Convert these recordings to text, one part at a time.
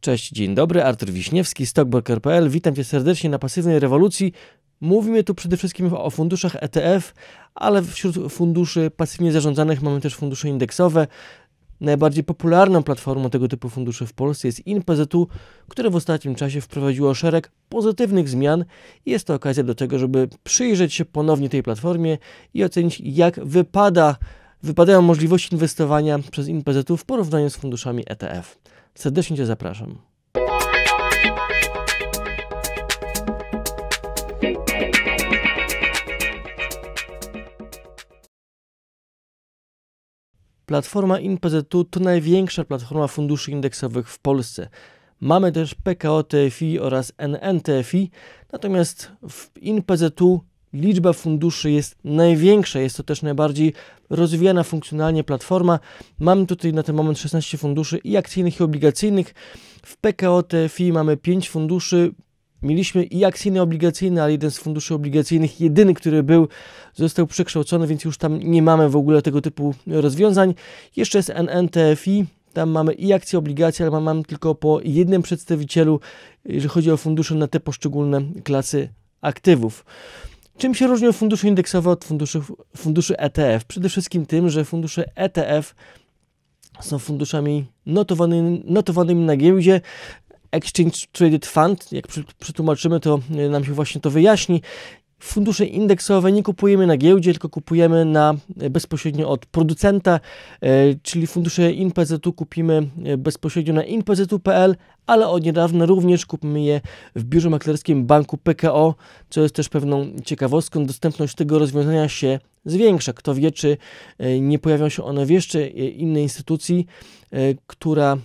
Cześć, dzień dobry, Artur Wiśniewski, stockbroker.pl. Witam Cię serdecznie na Pasywnej Rewolucji. Mówimy tu przede wszystkim o funduszach ETF, ale wśród funduszy pasywnie zarządzanych mamy też fundusze indeksowe. Najbardziej popularną platformą tego typu funduszy w Polsce jest InPZU, które w ostatnim czasie wprowadziło szereg pozytywnych zmian. Jest to okazja do tego, żeby przyjrzeć się ponownie tej platformie i ocenić, jak wypada, wypadają możliwości inwestowania przez InPZU w porównaniu z funduszami ETF. Serdecznie Cię zapraszam. Platforma InPZU to największa platforma funduszy indeksowych w Polsce. Mamy też PKO TFI oraz NN TFI, natomiast w InPZU liczba funduszy jest największa, jest to też najbardziej rozwijana funkcjonalnie platforma. Mamy tutaj na ten moment 16 funduszy i akcyjnych i obligacyjnych. W PKO TFI mamy 5 funduszy. Mieliśmy i akcyjne, i obligacyjne, ale jeden z funduszy obligacyjnych, jedyny, który był, został przekształcony, więc już tam nie mamy w ogóle tego typu rozwiązań. Jeszcze jest NNTFI, tam mamy i akcje, obligacje, ale mamy tylko po jednym przedstawicielu, jeżeli chodzi o fundusze na te poszczególne klasy aktywów. Czym się różnią fundusze indeksowe od funduszy, funduszy ETF? Przede wszystkim tym, że fundusze ETF są funduszami notowanymi na giełdzie. Exchange Traded Fund, jak przetłumaczymy, to e, nam się właśnie to wyjaśni. Fundusze indeksowe nie kupujemy na giełdzie, tylko kupujemy na, e, bezpośrednio od producenta, e, czyli fundusze InPZU kupimy e, bezpośrednio na inpzu.pl, ale od niedawna również kupimy je w biurze maklerskim banku PKO, co jest też pewną ciekawostką. Dostępność tego rozwiązania się zwiększa. Kto wie, czy nie pojawią się one w jeszcze innej instytucji, która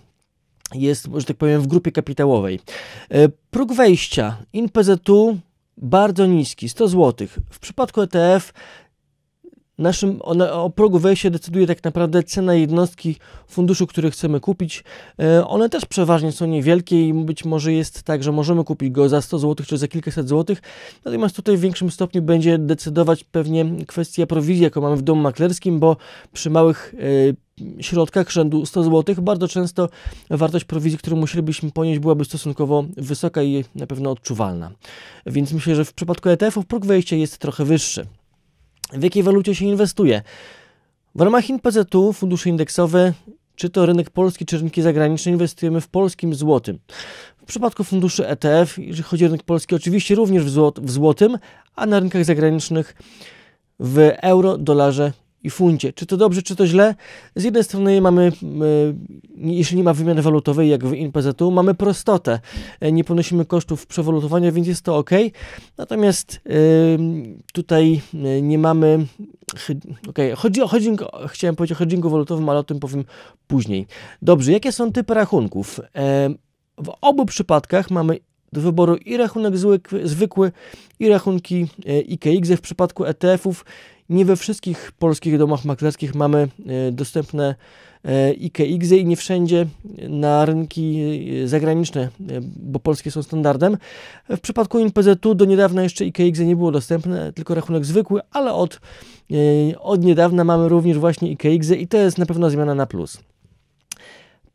jest, że tak powiem, w grupie kapitałowej. Próg wejścia InPZU bardzo niski, 100 zł. W przypadku ETF naszym, one, o progu wejścia decyduje tak naprawdę cena jednostki funduszu, który chcemy kupić. E, one też przeważnie są niewielkie i być może jest tak, że możemy kupić go za 100 zł czy za kilkaset złotych. Natomiast tutaj w większym stopniu będzie decydować pewnie kwestia prowizji, jaką mamy w domu maklerskim, bo przy małych e, środkach rzędu 100 zł. Bardzo często wartość prowizji, którą musielibyśmy ponieść, byłaby stosunkowo wysoka i na pewno odczuwalna. Więc myślę, że w przypadku ETF-ów próg wejścia jest trochę wyższy. W jakiej walucie się inwestuje? W ramach INPZ-u fundusze indeksowe, czy to rynek polski, czy rynki zagraniczne, inwestujemy w polskim złotym. W przypadku funduszy ETF, jeżeli chodzi o rynek polski, oczywiście również w, w złotym, a na rynkach zagranicznych w euro, dolarze i funcie. Czy to dobrze, czy to źle? Z jednej strony mamy, e, jeśli nie ma wymiany walutowej, jak w inpz u mamy prostotę. E, nie ponosimy kosztów przewalutowania, więc jest to ok. Natomiast e, tutaj nie mamy. Okay, chodzi o hedging, chciałem powiedzieć o hedgingu walutowym, ale o tym powiem później. Dobrze, jakie są typy rachunków? W obu przypadkach mamy do wyboru i rachunek zwykły, i rachunki IKX. W przypadku ETF-ów nie we wszystkich polskich domach maklerskich mamy e, dostępne e, IKX i nie wszędzie na rynki e, zagraniczne, bo polskie są standardem. W przypadku INPZ u do niedawna jeszcze IKX nie było dostępne, tylko rachunek zwykły, ale od, od niedawna mamy również właśnie IKX i to jest na pewno zmiana na plus.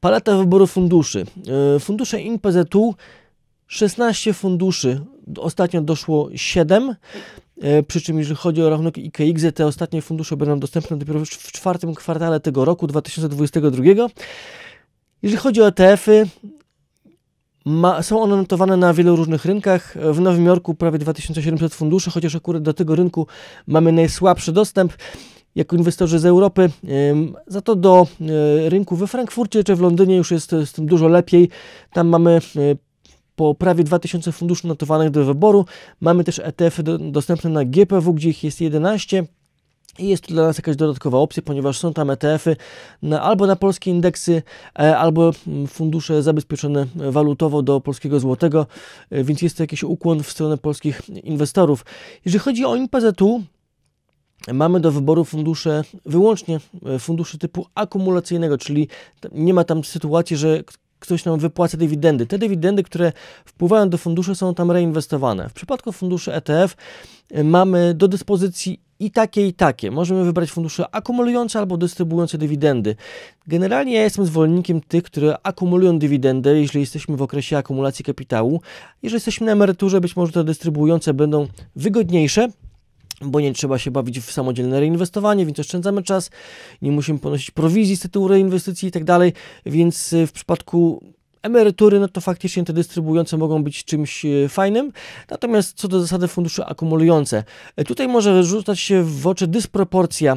Paleta wyboru funduszy. Fundusze INPZ u 16 funduszy, ostatnio doszło 7. E, przy czym, jeżeli chodzi o rachunek IKX, te ostatnie fundusze będą dostępne dopiero w czwartym kwartale tego roku 2022. Jeżeli chodzi o ETF-y, ma, są one notowane na wielu różnych rynkach. W Nowym Jorku prawie 2700 funduszy, chociaż akurat do tego rynku mamy najsłabszy dostęp jako inwestorzy z Europy. Za to do e, rynku we Frankfurcie czy w Londynie już jest z tym dużo lepiej. Tam mamy e, po prawie 2000 funduszy notowanych do wyboru mamy też ETF dostępne na GPW, gdzie ich jest 11. I jest to dla nas jakaś dodatkowa opcja, ponieważ są tam ETF-y na, albo na polskie indeksy, e, albo mm, fundusze zabezpieczone walutowo do polskiego złotego, e, więc jest to jakiś ukłon w stronę polskich inwestorów. Jeżeli chodzi o InPZU, mamy do wyboru fundusze wyłącznie e, fundusze typu akumulacyjnego, czyli nie ma tam sytuacji, że ktoś nam wypłaca dywidendy. Te dywidendy, które wpływają do funduszu, są tam reinwestowane. W przypadku funduszy ETF y, mamy do dyspozycji i takie, i takie. Możemy wybrać fundusze akumulujące albo dystrybuujące dywidendy. Generalnie ja jestem zwolennikiem tych, które akumulują dywidendę, jeżeli jesteśmy w okresie akumulacji kapitału. Jeżeli jesteśmy na emeryturze, być może te dystrybuujące będą wygodniejsze, bo nie trzeba się bawić w samodzielne reinwestowanie, więc oszczędzamy czas, nie musimy ponosić prowizji z tytułu reinwestycji i tak dalej, więc e, w przypadku emerytury, no to faktycznie te dystrybuujące mogą być czymś e, fajnym. Natomiast co do zasady fundusze akumulujące, e, tutaj może rzucać się w oczy dysproporcja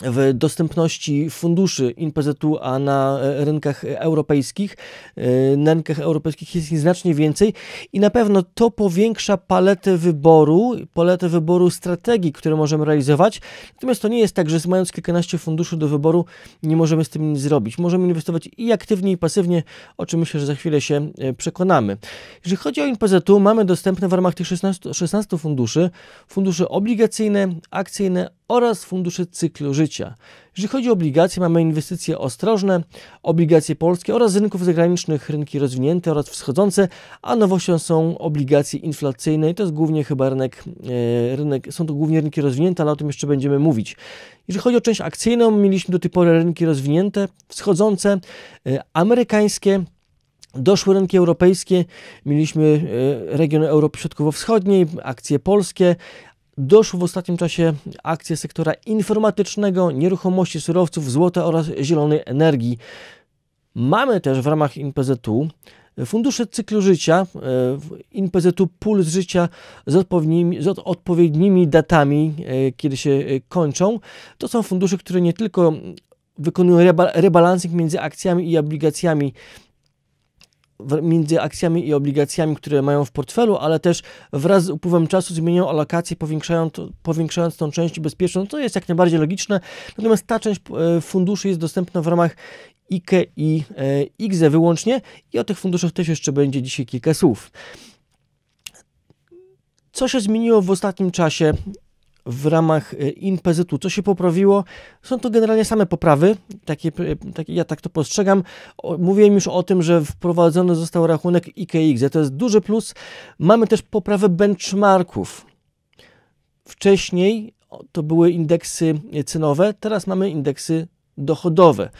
w dostępności funduszy INPZ-u, a na e, rynkach europejskich, e, na rynkach europejskich jest ich znacznie więcej i na pewno to powiększa paletę wyboru, paletę wyboru strategii, które możemy realizować. Natomiast to nie jest tak, że mając kilkanaście funduszy do wyboru nie możemy z tym nic zrobić. Możemy inwestować i aktywnie i pasywnie, o czym myślę, że za chwilę się e, przekonamy. Jeżeli chodzi o INPZ-u, mamy dostępne w ramach tych 16, 16 funduszy fundusze obligacyjne, akcyjne, oraz fundusze cyklu życia. Jeżeli chodzi o obligacje, mamy inwestycje ostrożne, obligacje polskie oraz z rynków zagranicznych rynki rozwinięte oraz wschodzące, a nowością są obligacje inflacyjne i to jest głównie chyba rynek, e, rynek są to głównie rynki rozwinięte, ale o tym jeszcze będziemy mówić. Jeżeli chodzi o część akcyjną, mieliśmy do tej pory rynki rozwinięte, wschodzące, e, amerykańskie, Doszły rynki europejskie, mieliśmy e, region Europy Środkowo-Wschodniej, akcje polskie, doszły w ostatnim czasie akcje sektora informatycznego, nieruchomości, surowców, złota oraz zielonej energii. Mamy też w ramach INPZ-u fundusze cyklu życia, INPZ-u e, puls życia z odpowiednimi, z odpowiednimi datami, e, kiedy się e, kończą. To są fundusze, które nie tylko wykonują rebalansing między akcjami i obligacjami między akcjami i obligacjami, które mają w portfelu, ale też wraz z upływem czasu zmienią alokację, powiększając, powiększając tą część bezpieczną, to jest jak najbardziej logiczne. Natomiast ta część e, funduszy jest dostępna w ramach IKE i IGZE wyłącznie i o tych funduszach też jeszcze będzie dzisiaj kilka słów. Co się zmieniło w ostatnim czasie w ramach e, impezytu. Co się poprawiło? Są to generalnie same poprawy, takie, e, takie, ja tak to postrzegam. Mówiłem już o tym, że wprowadzony został rachunek IKX, to jest duży plus. Mamy też poprawę benchmarków. Wcześniej to były indeksy e, cenowe, teraz mamy indeksy dochodowe.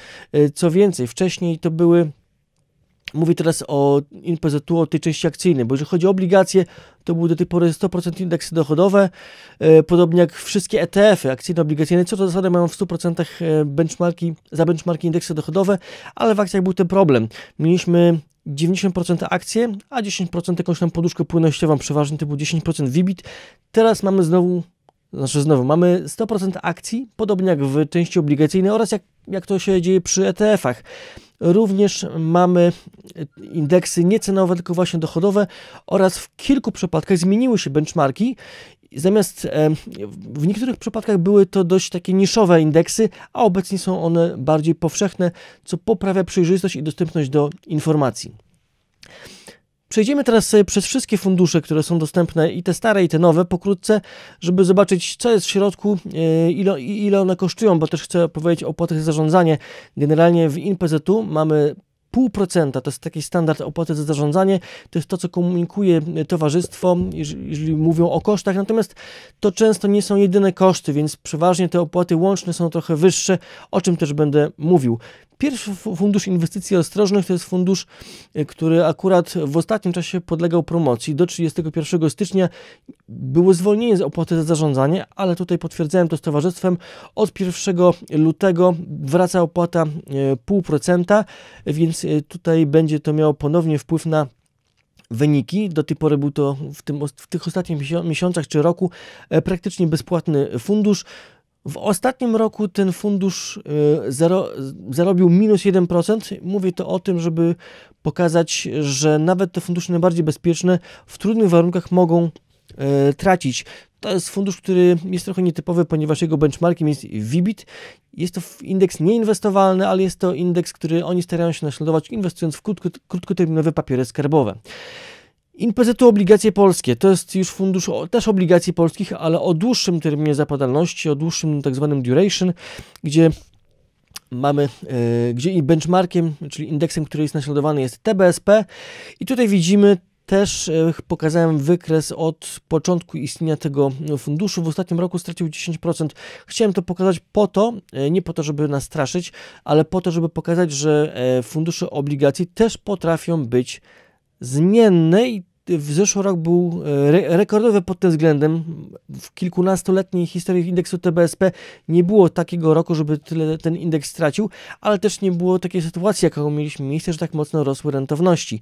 Co więcej, wcześniej to były Mówię teraz o NPZU, o tej części akcyjnej, bo jeżeli chodzi o obligacje, to były do tej pory 100% indeksy dochodowe, e, podobnie jak wszystkie ETF-y, akcyjne, obligacyjne, co do zasady mają w 100% e, benchmarki, za benchmarki indeksy dochodowe, ale w akcjach był ten problem. Mieliśmy 90% akcje, a 10% jakąś tam poduszkę płynnościową, przeważnie to był 10% VBIT. Teraz mamy znowu znaczy znowu, mamy 100% akcji, podobnie jak w części obligacyjnej oraz jak, jak to się dzieje przy ETF-ach. Również mamy e, indeksy niecenowe, tylko właśnie dochodowe oraz w kilku przypadkach zmieniły się benchmarki zamiast e, w niektórych przypadkach były to dość takie niszowe indeksy, a obecnie są one bardziej powszechne, co poprawia przejrzystość i dostępność do informacji. Przejdziemy teraz sobie przez wszystkie fundusze, które są dostępne, i te stare, i te nowe, pokrótce, żeby zobaczyć, co jest w środku, e, ile, ile one kosztują, bo też chcę powiedzieć o opłatach za zarządzanie. Generalnie w InPZU mamy 0,5%, to jest taki standard opłaty za zarządzanie, to jest to, co komunikuje towarzystwo, jeżeli mówią o kosztach, natomiast to często nie są jedyne koszty, więc przeważnie te opłaty łączne są trochę wyższe, o czym też będę mówił. Pierwszy fundusz inwestycji ostrożnych to jest fundusz, e, który akurat w ostatnim czasie podlegał promocji. Do 31 stycznia było zwolnienie z opłaty za zarządzanie, ale tutaj potwierdzałem to z towarzystwem. Od 1 lutego wraca opłata 0,5%, e, więc e, tutaj będzie to miało ponownie wpływ na wyniki. Do tej pory był to w, tym, w tych ostatnich miesiącach czy roku praktycznie bezpłatny fundusz. W ostatnim roku ten fundusz y, zero, zarobił minus 1%. Mówię to o tym, żeby pokazać, że nawet te fundusze najbardziej bezpieczne w trudnych warunkach mogą y, tracić. To jest fundusz, który jest trochę nietypowy, ponieważ jego benchmarkiem jest Vibit. Jest to indeks nieinwestowalny, ale jest to indeks, który oni starają się naśladować, inwestując w krótko, krótkoterminowe papiery skarbowe. INPZ-u obligacje polskie, to jest już fundusz o, też obligacji polskich, ale o dłuższym terminie zapadalności, o dłuższym tak zwanym duration, gdzie mamy, e, gdzie i benchmarkiem, czyli indeksem, który jest naśladowany jest TBSP i tutaj widzimy też e, pokazałem wykres od początku istnienia tego funduszu. W ostatnim roku stracił 10%. Chciałem to pokazać po to, e, nie po to, żeby nas straszyć, ale po to, żeby pokazać, że fundusze obligacji też potrafią być zmienny i w zeszły rok był e, re rekordowy pod tym względem. W kilkunastoletniej historii indeksu TBSP nie było takiego roku, żeby tyle ten indeks stracił, ale też nie było takiej sytuacji, jaką mieliśmy miejsce, że tak mocno rosły rentowności.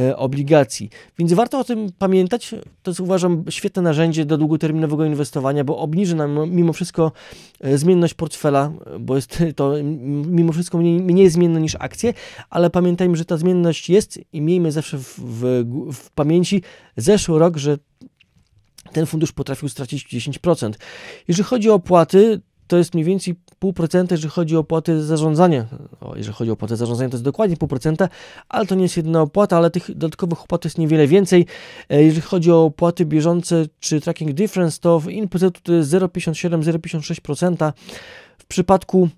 E, obligacji. Więc warto o tym pamiętać. To jest uważam świetne narzędzie do długoterminowego inwestowania, bo obniży nam mimo wszystko e, zmienność portfela, bo jest to mimo wszystko mniej, mniej zmienne niż akcje, ale pamiętajmy, że ta zmienność jest i miejmy zawsze w, w, w pamięci zeszły rok, że ten fundusz potrafił stracić 10%. Jeżeli chodzi o opłaty, to jest mniej więcej pół procenta, jeżeli chodzi o opłaty zarządzania. O, jeżeli chodzi o opłaty zarządzania, to jest dokładnie pół procenta, ale to nie jest jedna opłata, ale tych dodatkowych opłat jest niewiele więcej. E, jeżeli chodzi o opłaty bieżące czy tracking difference, to w indeksie to jest 0,57-0,56%. W przypadku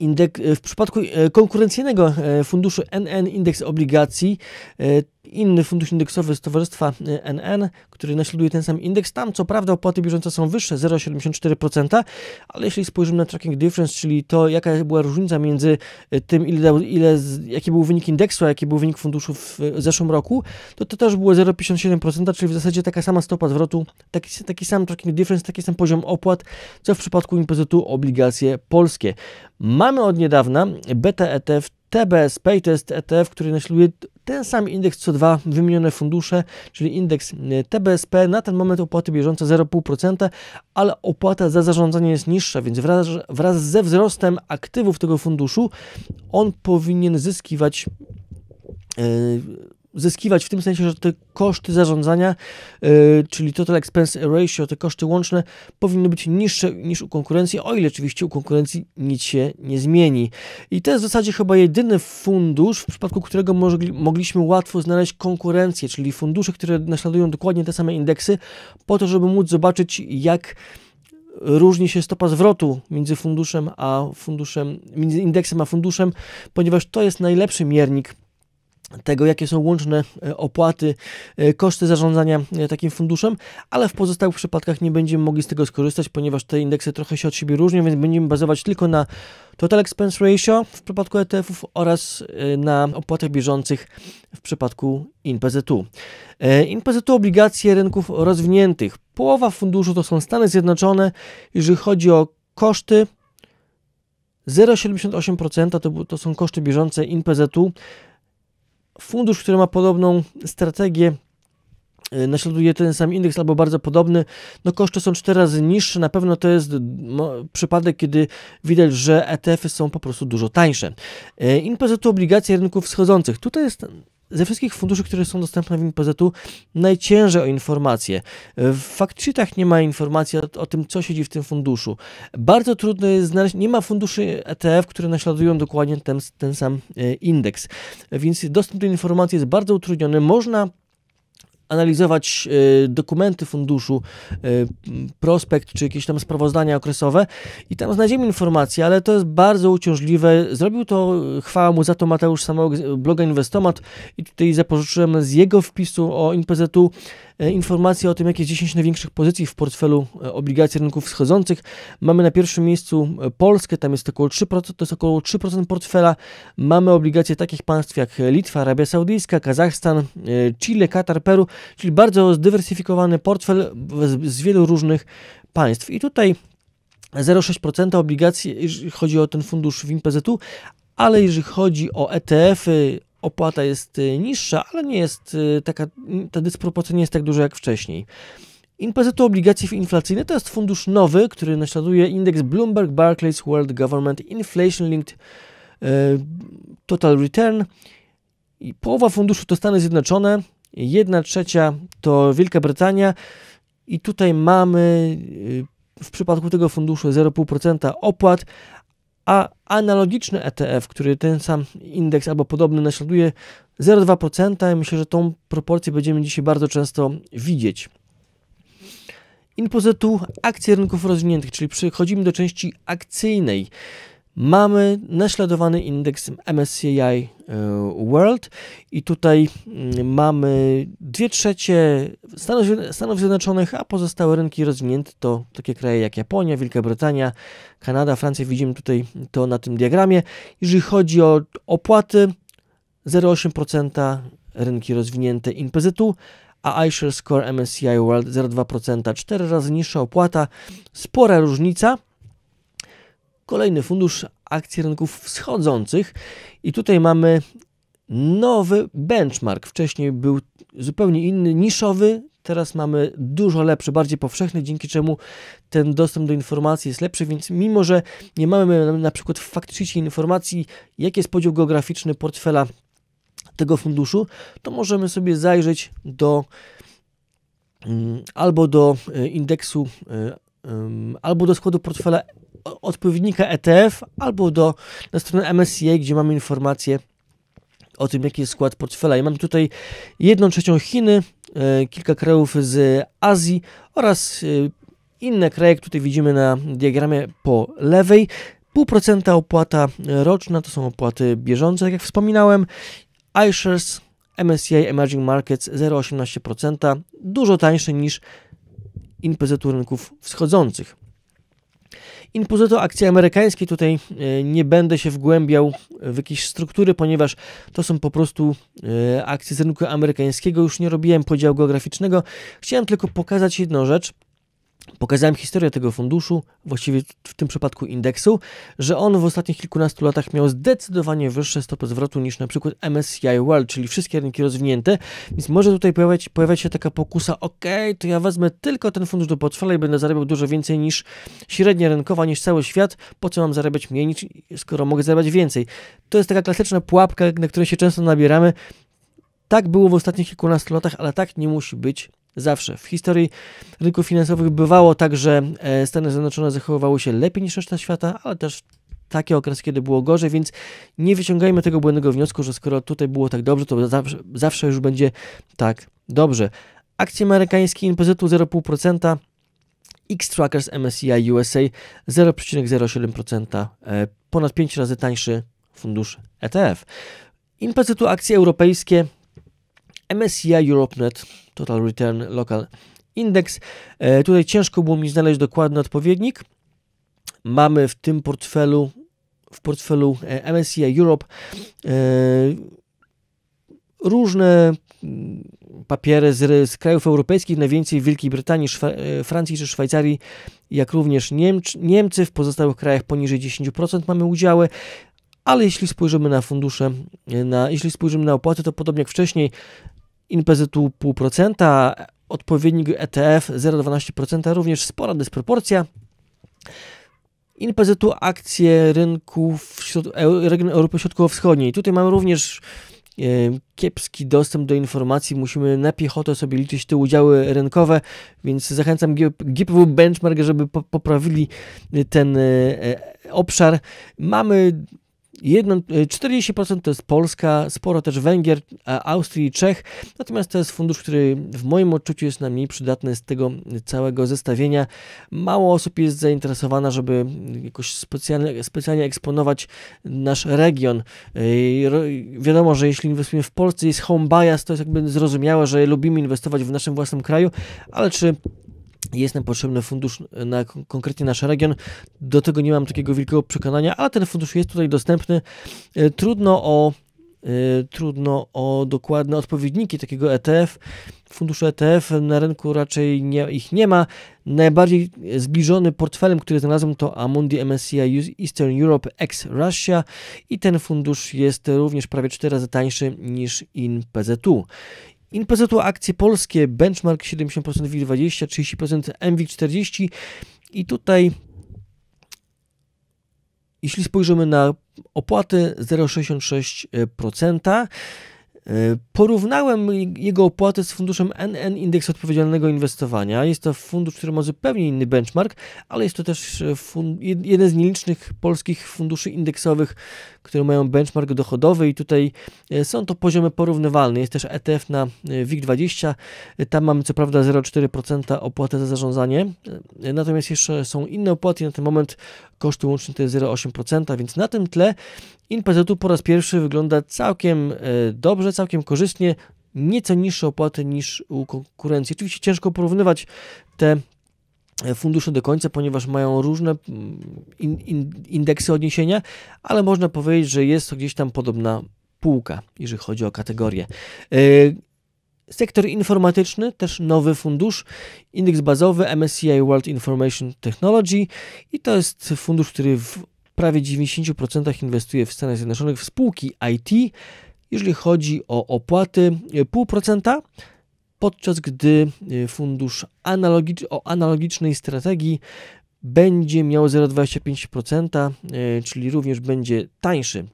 Indek, e, w przypadku e, konkurencyjnego funduszu NN Indeks Obligacji inny fundusz indeksowy z towarzystwa NN, y, który naśladuje ten sam indeks. Tam co prawda opłaty bieżące są wyższe, 0,74%, ale jeśli spojrzymy na tracking difference, czyli to jaka była różnica między y, tym, ile, ile, jaki był wynik indeksu, a jaki był wynik funduszu w zeszłym roku, to to też było 0,57%, czyli w zasadzie taka sama stopa zwrotu, taki, taki sam tracking difference, taki sam poziom opłat, co w przypadku impozytu obligacje polskie. Mamy od niedawna beta ETF TBS Pay to jest ETF, który naśladuje ten sam indeks co dwa wymienione fundusze, czyli indeks e, TBSP, na ten moment opłaty bieżące 0,5%, ale opłata za zarządzanie jest niższa, więc wraz, wraz ze wzrostem aktywów tego funduszu on powinien zyskiwać. Yy, zyskiwać w tym sensie, że te koszty zarządzania, yy, czyli total expense ratio, te koszty łączne powinny być niższe niż u konkurencji, o ile oczywiście u konkurencji nic się nie zmieni. I to jest w zasadzie chyba jedyny fundusz, w przypadku którego mogli, mogliśmy łatwo znaleźć konkurencję, czyli fundusze, które naśladują dokładnie te same indeksy, po to, żeby móc zobaczyć, jak różni się stopa zwrotu między funduszem a funduszem, między indeksem a funduszem, ponieważ to jest najlepszy miernik tego, jakie są łączne e, opłaty, e, koszty zarządzania e, takim funduszem, ale w pozostałych przypadkach nie będziemy mogli z tego skorzystać, ponieważ te indeksy trochę się od siebie różnią, więc będziemy bazować tylko na total expense ratio w przypadku ETF-ów oraz na opłatach bieżących w przypadku INPZ-u. INPZ-u obligacje rynków rozwiniętych. Połowa funduszu to są Stany Zjednoczone. Jeżeli chodzi o koszty, 0,78% to, to są koszty bieżące INPZ-u fundusz, który ma podobną strategię, y, naśladuje ten sam indeks albo bardzo podobny, no koszty są 4 razy niższe, na pewno to jest przypadek, kiedy widać, że ETF-y są po prostu dużo tańsze. Y, Inwestuj tu obligacje rynków wschodzących. Tutaj jest ze wszystkich funduszy, które są dostępne w InPZ-u, najciężej o informacje. W faktsheetach nie ma informacji o, o, tym, co siedzi w tym funduszu. Bardzo trudno jest znaleźć, nie ma funduszy ETF, które naśladują dokładnie ten, ten sam e, indeks, więc dostęp do informacji jest bardzo utrudniony. Można analizować y, dokumenty funduszu, y, prospekt czy jakieś tam sprawozdania okresowe i tam znajdziemy informacje, ale to jest bardzo uciążliwe. Zrobił to, y, chwała mu za to Mateusz samego bloga Inwestomat i tutaj zapożyczyłem z jego wpisu o InPZ-u E, informacje o tym, jakie jest 10 największych pozycji w portfelu e, obligacji rynków schodzących. Mamy na pierwszym miejscu e, Polskę, tam jest około 3%, to jest około 3% portfela. Mamy obligacje takich państw jak Litwa, Arabia Saudyjska, Kazachstan, Chile, Katar, Peru, czyli bardzo zdywersyfikowany portfel z wielu różnych państw. I tutaj 0,6% obligacji, jeżeli chodzi o ten fundusz w IMPZ-u, ale jeżeli chodzi o ETF-y, opłata jest y, niższa, ale nie jest y, taka, ta dysproporcja nie jest tak duża jak wcześniej. Inpozytu obligacje inflacyjne to jest fundusz nowy, który naśladuje indeks Bloomberg Barclays World Government Inflation Linked y, Total Return. I połowa funduszu to Stany Zjednoczone, jedna trzecia to Wielka Brytania i tutaj mamy w przypadku tego funduszu 0,5% opłat, a analogiczny ETF, który ten sam indeks albo podobny naśladuje 0,2% i myślę, że tą proporcję będziemy dzisiaj bardzo często widzieć. Impozytu e akcji rynków rozwiniętych, czyli przechodzimy do części akcyjnej mamy naśladowany indeksem MSCI e, World i tutaj mm, mamy 2 trzecie Stanów, Stanów Zjednoczonych, a pozostałe rynki rozwinięte to takie kraje jak Japonia, Wielka Brytania, Kanada, Francja. Widzimy tutaj to na tym diagramie. Jeżeli chodzi o opłaty, 0,8% rynki rozwinięte impezytu, a iShares Core MSCI World 0,2%, 4 razy niższa opłata, spora różnica kolejny fundusz akcji rynków wschodzących i tutaj mamy nowy benchmark. Wcześniej był zupełnie inny, niszowy, teraz mamy dużo lepszy, bardziej powszechny, dzięki czemu ten dostęp do informacji jest lepszy, więc mimo, że nie mamy na przykład faktycznie informacji, jaki jest podział geograficzny portfela tego funduszu, to możemy sobie zajrzeć do mm, albo do e, indeksu, e, albo do składu portfela odpowiednika ETF albo do, na stronę MSCI, gdzie mamy informacje o tym, jaki jest skład portfela. I mamy tutaj 1 trzecią Chiny, e, kilka krajów z Azji oraz e, inne kraje, które tutaj widzimy na diagramie po lewej. 0,5% opłata roczna to są opłaty bieżące, tak jak wspominałem. iShares MSCI Emerging Markets 0,18%, dużo tańsze niż inpezytu rynków wschodzących. Impuzeto akcji amerykańskiej, tutaj e, nie będę się wgłębiał w jakieś struktury, ponieważ to są po prostu e, akcje z rynku amerykańskiego, już nie robiłem podziału geograficznego. Chciałem tylko pokazać jedną rzecz – Pokazałem historię tego funduszu, właściwie w tym przypadku indeksu, że on w ostatnich kilkunastu latach miał zdecydowanie wyższe stopy zwrotu niż na przykład MSCI World, czyli wszystkie rynki rozwinięte, więc może tutaj pojawiać, pojawiać się taka pokusa, ok, to ja wezmę tylko ten fundusz do portfela i będę zarabiał dużo więcej niż średnia rynkowa, niż cały świat, po co mam zarabiać mniej, niż, skoro mogę zarabiać więcej. To jest taka klasyczna pułapka, na której się często nabieramy. Tak było w ostatnich kilkunastu latach, ale tak nie musi być zawsze. W historii rynków finansowych bywało tak, że e, Stany Zjednoczone zachowywały się lepiej niż reszta świata, ale też takie okres, kiedy było gorzej, więc nie wyciągajmy tego błędnego wniosku, że skoro tutaj było tak dobrze, to zawsze, zawsze już będzie tak dobrze. Akcje amerykańskie impozytu 0,5%, X-Trackers MSCI USA 0,07%, ponad 5 razy tańszy fundusz ETF. Impozytu akcje europejskie MSCI EuropeNet Total Return Local Index. E, tutaj ciężko było mi znaleźć dokładny odpowiednik. Mamy w tym portfelu, w portfelu e, MSCI Europe e, różne mm, papiery z, z, krajów europejskich, najwięcej w Wielkiej Brytanii, Szwa Francji czy Szwajcarii, jak również Niemcz Niemcy, w pozostałych krajach poniżej 10% mamy udziały, ale jeśli spojrzymy na fundusze, na, jeśli spojrzymy na opłaty, to podobnie jak wcześniej impezytu 0,5%, odpowiednik ETF 0,12%, również spora dysproporcja. Inpezytu akcje w regionie Europy Środkowo-Wschodniej. Tutaj mamy również e, kiepski dostęp do informacji, musimy na piechotę sobie liczyć te udziały rynkowe, więc zachęcam GPW Benchmark, żeby poprawili ten e, e, obszar. Mamy 40% e, to jest Polska, sporo też Węgier, e, Austrii i Czech, natomiast to jest fundusz, który w moim odczuciu jest najmniej przydatny z tego całego zestawienia. Mało osób jest zainteresowana, żeby jakoś specjalnie, specjalnie eksponować nasz region. E, wiadomo, że jeśli inwestujemy w Polsce, jest home bias, to jest jakby zrozumiałe, że lubimy inwestować w naszym własnym kraju, ale czy jest nam potrzebny fundusz na konkretnie nasz region. Do tego nie mam takiego wielkiego przekonania, ale ten fundusz jest tutaj dostępny. E, trudno o e, trudno o dokładne odpowiedniki takiego ETF. Funduszu ETF na rynku raczej nie, ich nie ma. Najbardziej zbliżony portfelem, który znalazłem to Amundi MSCI Eastern Europe ex Russia i ten fundusz jest również prawie 4 razy tańszy niż in PZU. INPZ akcje polskie, benchmark 70% WIG20, 30% MWIG40 i tutaj jeśli spojrzymy na opłaty 0,66%, Y, porównałem jego opłatę z funduszem NN Indeks Odpowiedzialnego Inwestowania. Jest to fundusz, który ma zupełnie inny benchmark, ale jest to też e, jeden z nielicznych polskich funduszy indeksowych, które mają benchmark dochodowy i tutaj e, są to poziomy porównywalne. Jest też ETF na e, WIG20. Tam mamy co prawda 0,4% opłatę za zarządzanie, natomiast jeszcze są inne opłaty. Na ten moment koszty łączne to jest 0,8%, więc na tym tle InPZU po raz pierwszy wygląda całkiem e, dobrze, całkiem korzystnie, nieco niższe opłaty niż u konkurencji. Oczywiście ciężko porównywać te e, fundusze do końca, ponieważ mają różne mm, in, in, indeksy odniesienia, ale można powiedzieć, że jest to gdzieś tam podobna półka, jeżeli chodzi o kategorię. E, sektor informatyczny, też nowy fundusz, indeks bazowy MSCI World Information Technology i to jest fundusz, który w prawie 90% inwestuje w Stanach Zjednoczonych w spółki IT, jeżeli chodzi o opłaty 0,5%, e, podczas gdy e, fundusz analogicz o analogicznej strategii będzie miał 0,25%, e, czyli również będzie tańszy.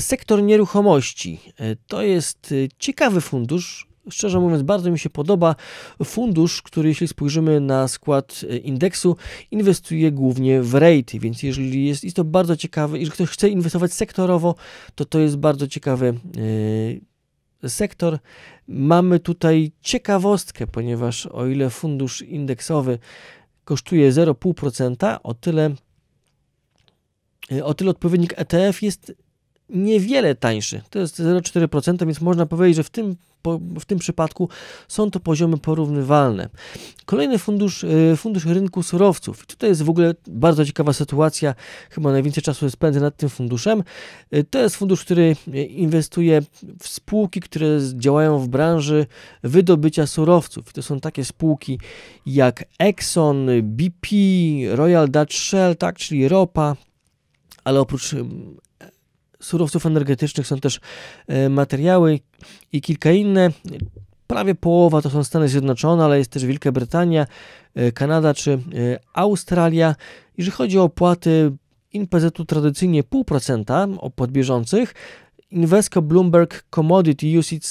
Sektor nieruchomości to jest ciekawy fundusz, szczerze mówiąc, bardzo mi się podoba. Fundusz, który jeśli spojrzymy na skład e, indeksu, inwestuje głównie w rejty, więc jeżeli jest, jest to bardzo ciekawe, jeżeli ktoś chce inwestować sektorowo, to to jest bardzo ciekawy yy, sektor. Mamy tutaj ciekawostkę, ponieważ o ile fundusz indeksowy kosztuje 0,5%, o tyle e, o tyle odpowiednik ETF jest niewiele tańszy. To jest 0,4%, więc można powiedzieć, że w tym w tym przypadku są to poziomy porównywalne. Kolejny fundusz, y, fundusz rynku surowców. Tutaj jest w ogóle bardzo ciekawa sytuacja. Chyba najwięcej czasu spędzę nad tym funduszem. Y, to jest fundusz, który y, inwestuje w spółki, które działają w branży wydobycia surowców. To są takie spółki jak Exxon, BP, Royal Dutch Shell, tak, czyli ropa, ale oprócz mm, surowców energetycznych są też e, materiały i kilka inne. Prawie połowa to są Stany Zjednoczone, ale jest też Wielka Brytania, e, Kanada czy e, Australia. Jeżeli chodzi o opłaty INPZ-u tradycyjnie 0,5% opłat bieżących, Invesco Bloomberg Commodity Usage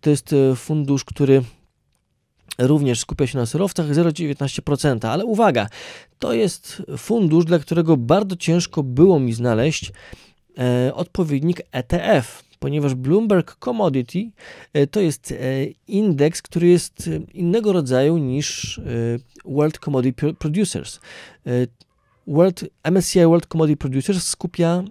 to jest fundusz, który również skupia się na surowcach 0,19%, ale uwaga, to jest fundusz, dla którego bardzo ciężko było mi znaleźć E, odpowiednik ETF, ponieważ Bloomberg Commodity e, to jest e, indeks, który jest innego rodzaju niż World Commodity Producers. World, MSCI World Commodity Producers skupia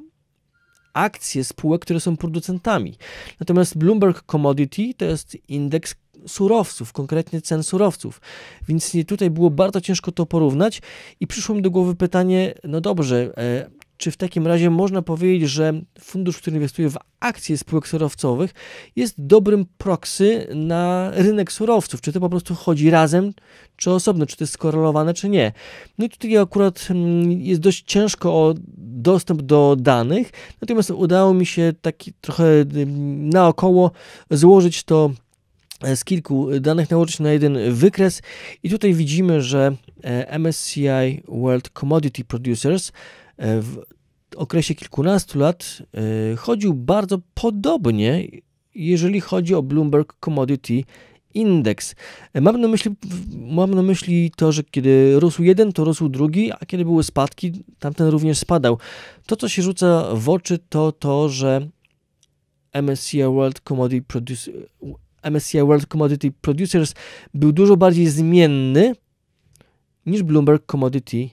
akcje spółek, które są producentami. Natomiast Bloomberg Commodity to jest indeks surowców, konkretnie cen surowców. Więc tutaj było bardzo ciężko to porównać i przyszło mi do głowy pytanie, no dobrze, e, czy w takim razie można powiedzieć, że fundusz, który inwestuje w akcje spółek surowcowych, jest dobrym proxy na rynek surowców? Czy to po prostu chodzi razem, czy osobno? Czy to jest skorelowane, czy nie? No i tutaj akurat mm, jest dość ciężko o dostęp do danych, natomiast udało mi się taki trochę mm, naokoło złożyć to e, z kilku danych nałożyć na jeden wykres i tutaj widzimy, że e, MSCI World Commodity Producers E, w okresie kilkunastu lat e, chodził bardzo podobnie, jeżeli chodzi o Bloomberg Commodity Index. E, mam na, myśli, mam na myśli to, że kiedy rósł jeden, to rósł drugi, a kiedy były spadki, tamten również spadał. To, co się rzuca w oczy, to to, że MSCI World Commodity, MSCI World Commodity Producers był dużo bardziej zmienny niż Bloomberg Commodity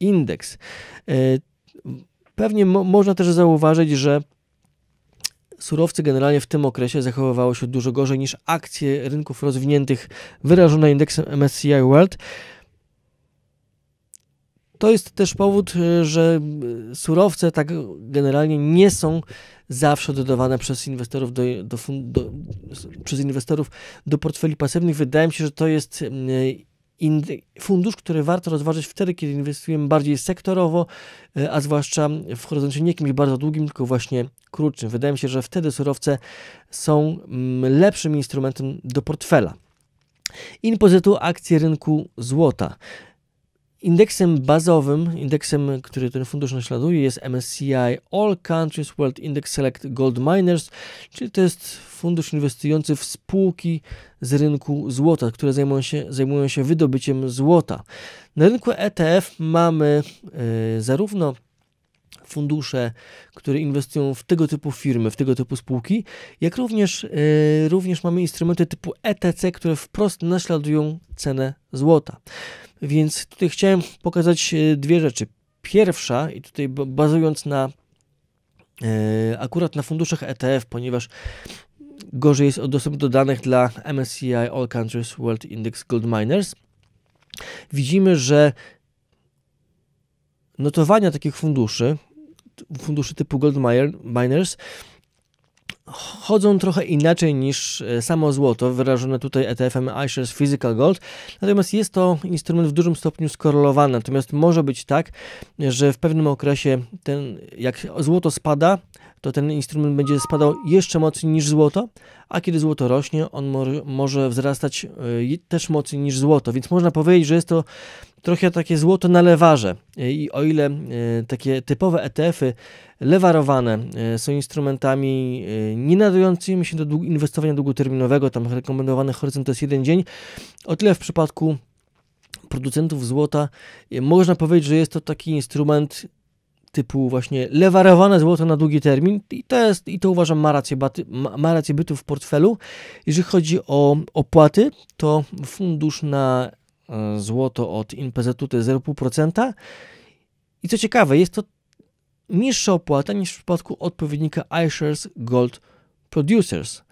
indeks. E, pewnie mo można też zauważyć, że surowce generalnie w tym okresie zachowywało się dużo gorzej niż akcje rynków rozwiniętych wyrażone indeksem MSCI World. To jest też powód, e, że e, surowce tak generalnie nie są zawsze dodawane przez inwestorów do, do, do, przez inwestorów do portfeli pasywnych. Wydaje mi się, że to jest fundusz, który warto rozważyć wtedy, kiedy inwestujemy bardziej sektorowo, e, a zwłaszcza w horyzoncie nie jakimś bardzo długim, tylko właśnie krótszym. Wydaje mi się, że wtedy surowce są mm, lepszym instrumentem do portfela. Inpozytu akcje rynku złota. Indeksem bazowym, indeksem, który ten fundusz naśladuje, jest MSCI All Countries World Index Select Gold Miners, czyli to jest fundusz inwestujący w spółki z rynku złota, które zajmują się, zajmują się wydobyciem złota. Na rynku ETF mamy e, zarówno fundusze, które inwestują w tego typu firmy, w tego typu spółki, jak również, e, również mamy instrumenty typu ETC, które wprost naśladują cenę złota. Więc tutaj chciałem pokazać e, dwie rzeczy. Pierwsza, i tutaj bazując na e, akurat na funduszach ETF, ponieważ gorzej jest od dostępu do danych dla MSCI All Countries World Index Gold Miners, widzimy, że notowania takich funduszy, funduszy typu Gold Miners, chodzą trochę inaczej niż e, samo złoto, wyrażone tutaj ETF-em iShares Physical Gold, natomiast jest to instrument w dużym stopniu skorelowany, natomiast może być tak, że w pewnym okresie ten, jak złoto spada, to ten instrument będzie spadał jeszcze mocniej niż złoto, a kiedy złoto rośnie, on może wzrastać e, też mocniej niż złoto, więc można powiedzieć, że jest to trochę takie złoto na lewarze. E, I o ile e, takie typowe ETF-y lewarowane e, są instrumentami nie nadającymi się do inwestowania długoterminowego, tam rekomendowany horyzont jest jeden dzień, o tyle w przypadku producentów złota można powiedzieć, że jest to taki instrument typu właśnie lewarowane złoto na długi termin i to, jest, i to uważam ma rację, baty, ma, ma rację bytu w portfelu. Jeżeli chodzi o opłaty, to fundusz na E, złoto od NPZ-u to jest 0,5%. I co ciekawe, jest to niższa opłata niż w przypadku odpowiednika iShares Gold Producers.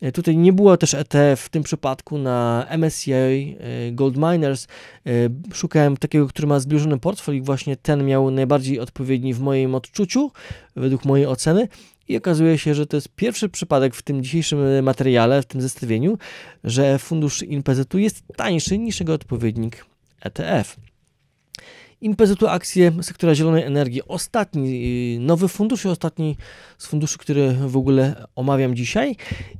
E, tutaj nie było też ETF w tym przypadku na MSCI e, Gold Miners. E, szukałem takiego, który ma zbliżony portfel i właśnie ten miał najbardziej odpowiedni w moim odczuciu, według mojej oceny. I okazuje się, że to jest pierwszy przypadek w tym dzisiejszym materiale, w tym zestawieniu, że fundusz INPZ-u jest tańszy niż jego odpowiednik ETF. INPZ to akcje sektora zielonej energii. Ostatni y, nowy fundusz i ostatni z funduszy, który w ogóle omawiam dzisiaj.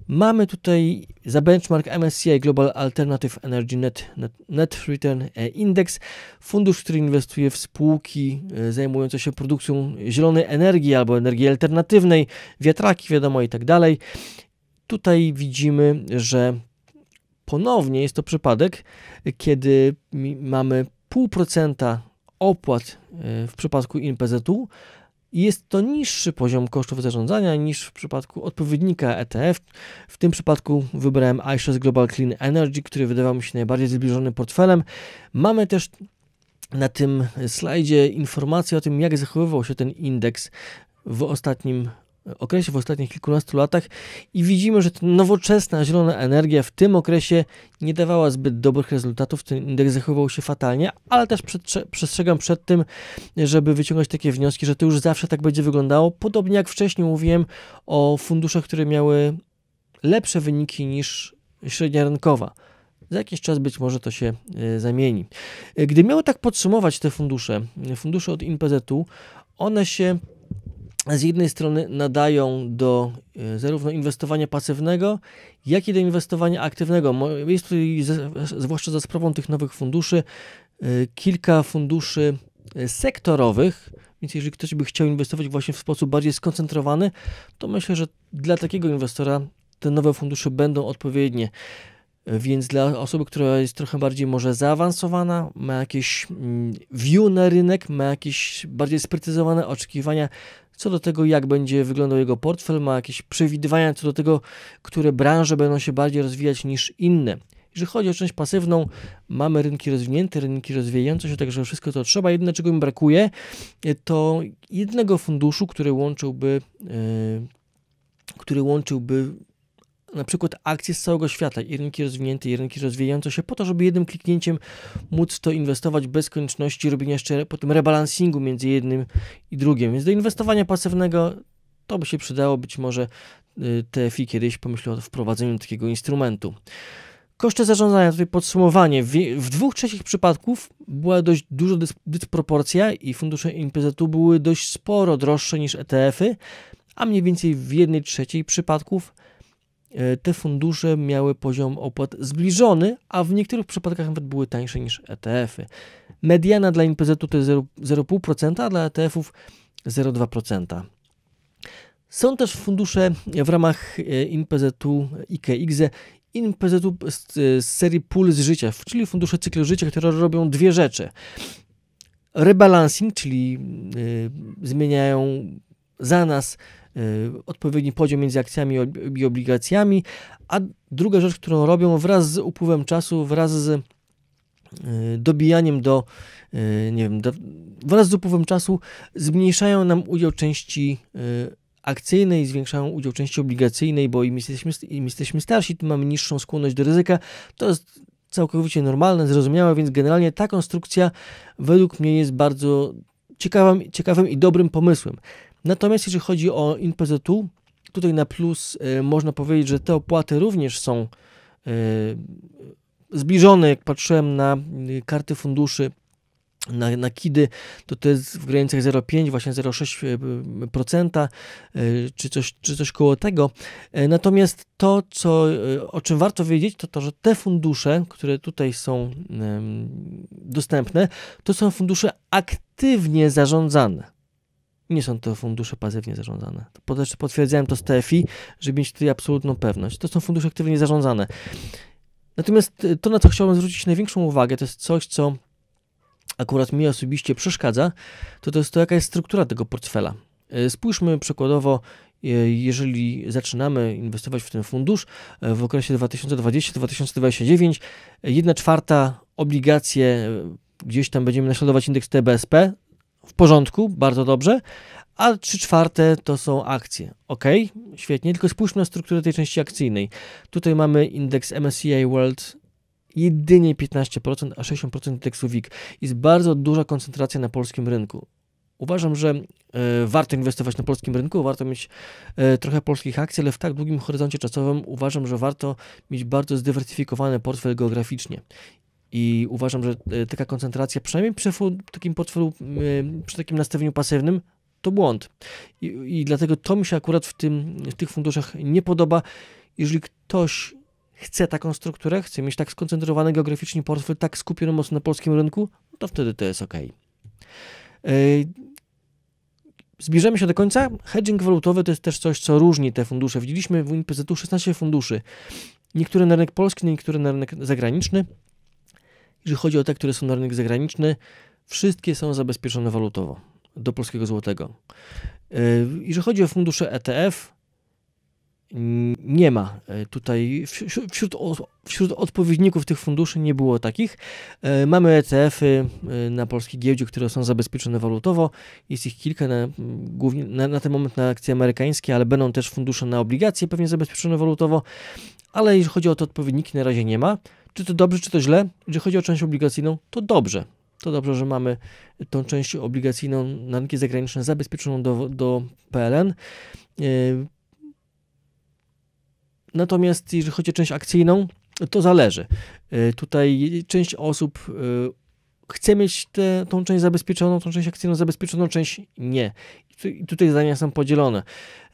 Mamy tutaj za benchmark MSCI Global Alternative Energy Net, Net, Net Return e, Index. Fundusz, który inwestuje w spółki e, zajmujące się produkcją zielonej energii albo energii alternatywnej, wiatraki, wiadomo i tak dalej. Tutaj widzimy, że ponownie jest to przypadek, kiedy mamy 0,5% opłat e, w przypadku INPZ-u jest to niższy poziom kosztów zarządzania niż w przypadku odpowiednika ETF. W tym przypadku wybrałem iShares Global Clean Energy, który wydawał mi się najbardziej zbliżony portfelem. Mamy też na tym slajdzie informacje o tym, jak zachowywał się ten indeks w ostatnim okresie, w ostatnich kilkunastu latach i widzimy, że ta nowoczesna zielona energia w tym okresie nie dawała zbyt dobrych rezultatów, ten indeks zachowywał się fatalnie, ale też przestrzegam przed tym, żeby wyciągać takie wnioski, że to już zawsze tak będzie wyglądało, podobnie jak wcześniej mówiłem o funduszach, które miały lepsze wyniki niż średnia rynkowa. Za jakiś czas być może to się e, zamieni. E, gdy miały tak podsumować te fundusze, e, fundusze od inpz one się z jednej strony nadają do e, zarówno inwestowania pasywnego, jak i do inwestowania aktywnego. Jest tutaj, zwłaszcza za sprawą tych nowych funduszy, e, kilka funduszy e, sektorowych, więc jeżeli ktoś by chciał inwestować właśnie w sposób bardziej skoncentrowany, to myślę, że dla takiego inwestora te nowe fundusze będą odpowiednie. Więc dla osoby, która jest trochę bardziej może zaawansowana, ma jakieś mm, view na rynek, ma jakieś bardziej sprecyzowane oczekiwania co do tego, jak będzie wyglądał jego portfel, ma jakieś przewidywania co do tego, które branże będą się bardziej rozwijać niż inne. Jeżeli chodzi o część pasywną, mamy rynki rozwinięte, rynki rozwijające się, także wszystko to trzeba. Jedyne, czego mi brakuje, e, to jednego funduszu, który łączyłby, yy, który łączyłby na przykład akcje z całego świata i rynki rozwinięte, i rynki rozwijające się, po to, żeby jednym kliknięciem móc to inwestować bez konieczności robienia jeszcze potem rebalansingu między jednym i drugim. Więc do inwestowania pasywnego to by się przydało, być może y, TFI kiedyś pomyśli o wprowadzeniu takiego instrumentu. Koszty zarządzania, tutaj podsumowanie. W, w dwóch trzecich przypadków była dość duża dysproporcja i fundusze NPZ-u były dość sporo droższe niż ETF-y, a mniej więcej w jednej trzeciej przypadków E, te fundusze miały poziom opłat zbliżony, a w niektórych przypadkach nawet były tańsze niż ETF-y. Mediana dla npz to jest 0,5%, a dla ETF-ów 0,2%. Są też fundusze w ramach e, INPZ-u IKX, INPZ-u z, z serii Puls życia, czyli fundusze cyklu życia, które robią dwie rzeczy. Rebalancing, czyli y, zmieniają za nas Y, odpowiedni podział między akcjami i obligacjami. A druga rzecz, którą robią wraz z upływem czasu, wraz z y, dobijaniem do, y, nie wiem, do, wraz z upływem czasu zmniejszają nam udział części akcyjnej, zwiększają udział części obligacyjnej, bo im jesteśmy, im jesteśmy starsi, tym mamy niższą skłonność do ryzyka. To jest całkowicie normalne, zrozumiałe, więc generalnie ta konstrukcja według mnie jest bardzo ciekawym, ciekawym i dobrym pomysłem. Natomiast jeśli chodzi o InPZU, tutaj na plus e, można powiedzieć, że te opłaty również są e, zbliżone, jak patrzyłem na e, karty funduszy na, na KIDy, to to jest w granicach 0,5, właśnie 0,6%, czy coś, czy coś koło tego. Natomiast to, co, o czym warto wiedzieć, to to, że te fundusze, które tutaj są dostępne, to są fundusze aktywnie zarządzane nie są to fundusze pasywnie zarządzane. Potwierdzałem to z TFI, żeby mieć tutaj absolutną pewność. To są fundusze aktywnie zarządzane. Natomiast y, to, na co chciałbym zwrócić największą uwagę, to jest coś, co akurat mi osobiście przeszkadza, to to jest to, jaka jest struktura tego portfela. Y, spójrzmy przykładowo, y, jeżeli zaczynamy inwestować w ten fundusz w okresie 2020-2029, 1 czwarta obligacje, gdzieś tam będziemy naśladować indeks TBSP, w porządku, bardzo dobrze, a trzy czwarte to są akcje. Ok, świetnie, tylko spójrzmy na strukturę tej części akcyjnej. Tutaj mamy indeks MSCI World jedynie 15%, a 60% indeksu WIG. Jest bardzo duża koncentracja na polskim rynku. Uważam, że y, warto inwestować na polskim rynku, warto mieć y, trochę polskich akcji, ale w tak długim horyzoncie czasowym uważam, że warto mieć bardzo zdywersyfikowany portfel geograficznie. I uważam, że e, taka koncentracja, przynajmniej przy takim portfelu, e, przy takim nastawieniu pasywnym, to błąd. I, I, dlatego to mi się akurat w, tym, w tych funduszach nie podoba. Jeżeli ktoś chce taką strukturę, chce mieć tak skoncentrowany geograficznie portfel, tak skupiony mocno na polskim rynku, no to wtedy to jest ok. E, zbliżamy się do końca. Hedging walutowy to jest też coś, co różni te fundusze. Widzieliśmy w UNIPZ-u 16 funduszy. Niektóre na rynek polski, niektóre na rynek zagraniczny. Jeżeli chodzi o te, które są na rynek zagraniczny, wszystkie są zabezpieczone walutowo do polskiego złotego. E, jeżeli chodzi o fundusze ETF, nie ma e, tutaj wśród, wśród odpowiedników tych funduszy nie było takich. E, mamy ETF-y na polskiej giełdzie, które są zabezpieczone walutowo. Jest ich kilka, na, głównie na, na ten moment na akcje amerykańskie, ale będą też fundusze na obligacje pewnie zabezpieczone walutowo. Ale jeżeli chodzi o te odpowiedniki, na razie nie ma. Czy to dobrze, czy to źle? Jeżeli chodzi o część obligacyjną, to dobrze. To dobrze, że mamy tą część obligacyjną na rynki zagraniczne zabezpieczoną do, do PLN. E, natomiast jeżeli chodzi o część akcyjną, to zależy. E, tutaj część osób e, chce mieć tę tą część zabezpieczoną, tą część akcyjną zabezpieczoną, część nie. I tutaj zdania są podzielone.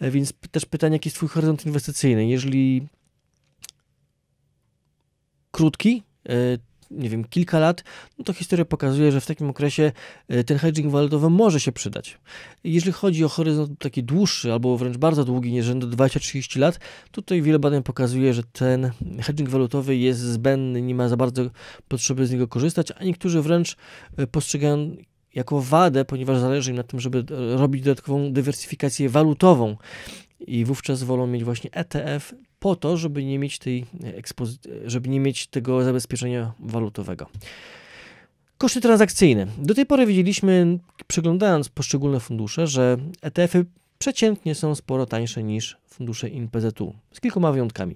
Więc też pytanie, jaki jest Twój horyzont inwestycyjny. Jeżeli krótki, e, nie wiem, kilka lat, no to historia pokazuje, że w takim okresie e, ten hedging walutowy może się przydać. Jeżeli chodzi o horyzont taki dłuższy albo wręcz bardzo długi, nie rzędu 20-30 lat, tutaj wiele badań pokazuje, że ten hedging walutowy jest zbędny, nie ma za bardzo potrzeby z niego korzystać, a niektórzy wręcz e, postrzegają jako wadę, ponieważ zależy im na tym, żeby robić dodatkową dywersyfikację walutową i wówczas wolą mieć właśnie ETF po to, żeby nie mieć, tej e, e, żeby nie mieć tego zabezpieczenia walutowego. Koszty transakcyjne. Do tej pory widzieliśmy, przeglądając poszczególne fundusze, że ETF-y przeciętnie są sporo tańsze niż fundusze INPZ-u, z kilkoma wyjątkami.